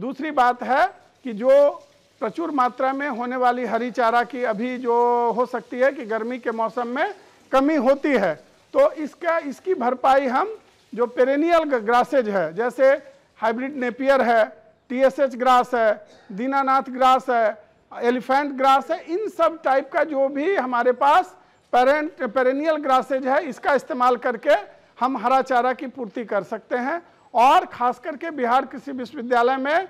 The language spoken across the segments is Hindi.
दूसरी बात है कि जो प्रचुर मात्रा में होने वाली हरी चारा की अभी जो हो सकती है कि गर्मी के मौसम में कमी होती है तो इसका इसकी भरपाई हम जो पेरेनियल ग्रासेज है जैसे हाइब्रिड नेपियर है टीएसएच ग्रास है दीनानाथ ग्रास है एलिफेंट ग्रास है इन सब टाइप का जो भी हमारे पास पेरेंट पेरेनियल ग्रासेज है इसका इस्तेमाल करके हम हरा चारा की पूर्ति कर सकते हैं और खास करके बिहार कृषि विश्वविद्यालय में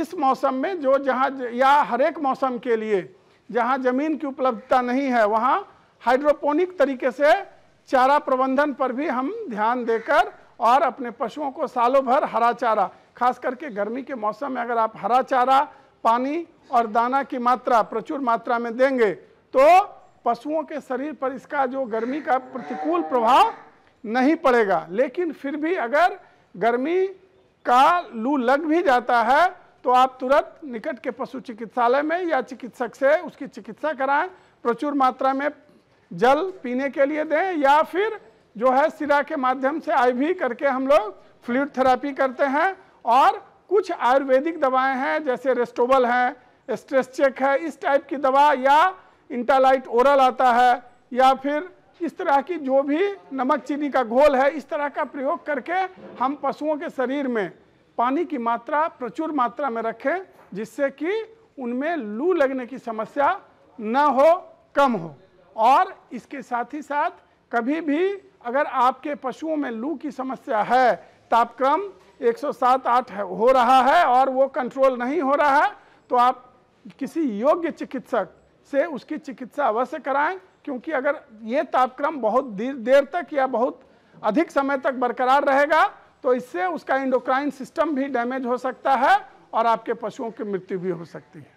इस मौसम में जो जहाँ या हर एक मौसम के लिए जहाँ ज़मीन की उपलब्धता नहीं है वहाँ हाइड्रोपोनिक तरीके से चारा प्रबंधन पर भी हम ध्यान देकर और अपने पशुओं को सालों भर हरा चारा खास करके गर्मी के मौसम में अगर आप हरा चारा पानी और दाना की मात्रा प्रचुर मात्रा में देंगे तो पशुओं के शरीर पर इसका जो गर्मी का प्रतिकूल प्रभाव नहीं पड़ेगा लेकिन फिर भी अगर गर्मी का लू लग भी जाता है तो आप तुरंत निकट के पशु चिकित्सालय में या चिकित्सक से उसकी चिकित्सा कराएं प्रचुर मात्रा में जल पीने के लिए दें या फिर जो है सिरा के माध्यम से आईवी करके हम लोग फ्लूड थेरेपी करते हैं और कुछ आयुर्वेदिक दवाएं हैं जैसे रेस्टोबल हैं स्ट्रेस चेक है इस टाइप की दवा या इंटालाइट ओरल आता है या फिर इस तरह की जो भी नमक चीनी का घोल है इस तरह का प्रयोग करके हम पशुओं के शरीर में पानी की मात्रा प्रचुर मात्रा में रखें जिससे कि उनमें लू लगने की समस्या न हो कम हो और इसके साथ ही साथ कभी भी अगर आपके पशुओं में लू की समस्या है तापक्रम 107-8 हो रहा है और वो कंट्रोल नहीं हो रहा है तो आप किसी योग्य चिकित्सक से उसकी चिकित्सा अवश्य कराएं क्योंकि अगर ये तापक्रम बहुत देर देर तक या बहुत अधिक समय तक बरकरार रहेगा तो इससे उसका इंडोक्राइन सिस्टम भी डैमेज हो सकता है और आपके पशुओं की मृत्यु भी हो सकती है